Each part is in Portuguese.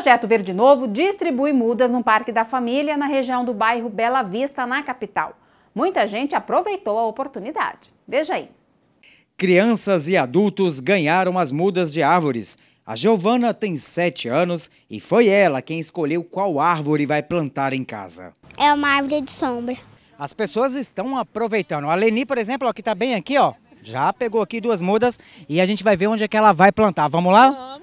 projeto Verde Novo distribui mudas no Parque da Família, na região do bairro Bela Vista, na capital. Muita gente aproveitou a oportunidade. Veja aí. Crianças e adultos ganharam as mudas de árvores. A Giovana tem 7 anos e foi ela quem escolheu qual árvore vai plantar em casa. É uma árvore de sombra. As pessoas estão aproveitando. A Leni, por exemplo, ó, que está bem aqui, ó, já pegou aqui duas mudas e a gente vai ver onde é que ela vai plantar. Vamos lá?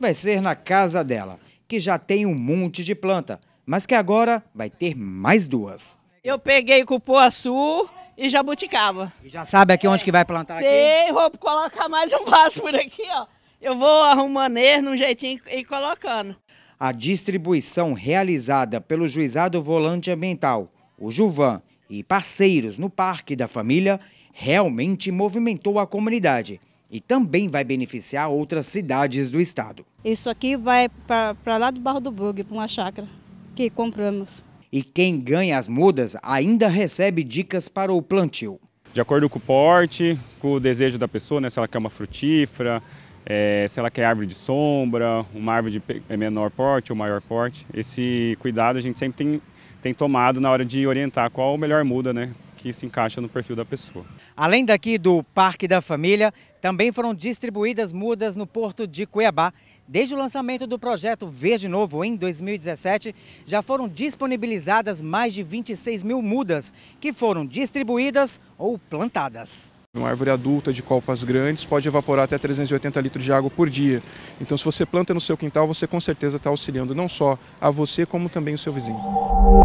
vai ser na casa dela, que já tem um monte de planta, mas que agora vai ter mais duas. Eu peguei cupuaçu e jabuticaba. E já sabe aqui onde que vai plantar Sei, aqui? vou colocar mais um vaso por aqui, ó. Eu vou arrumando ele num jeitinho e colocando. A distribuição realizada pelo Juizado Volante Ambiental, o Juvan, e parceiros no Parque da Família realmente movimentou a comunidade e também vai beneficiar outras cidades do estado. Isso aqui vai para lá do Barro do Bug, para uma chácara que compramos. E quem ganha as mudas ainda recebe dicas para o plantio. De acordo com o porte, com o desejo da pessoa, né, se ela quer uma frutífera, é, se ela quer árvore de sombra, uma árvore de é, menor porte ou maior porte. Esse cuidado a gente sempre tem, tem tomado na hora de orientar qual melhor muda, né? que se encaixa no perfil da pessoa. Além daqui do Parque da Família, também foram distribuídas mudas no porto de Cuiabá. Desde o lançamento do projeto Verde Novo em 2017, já foram disponibilizadas mais de 26 mil mudas que foram distribuídas ou plantadas. Uma árvore adulta de copas grandes pode evaporar até 380 litros de água por dia. Então, se você planta no seu quintal, você com certeza está auxiliando não só a você, como também o seu vizinho.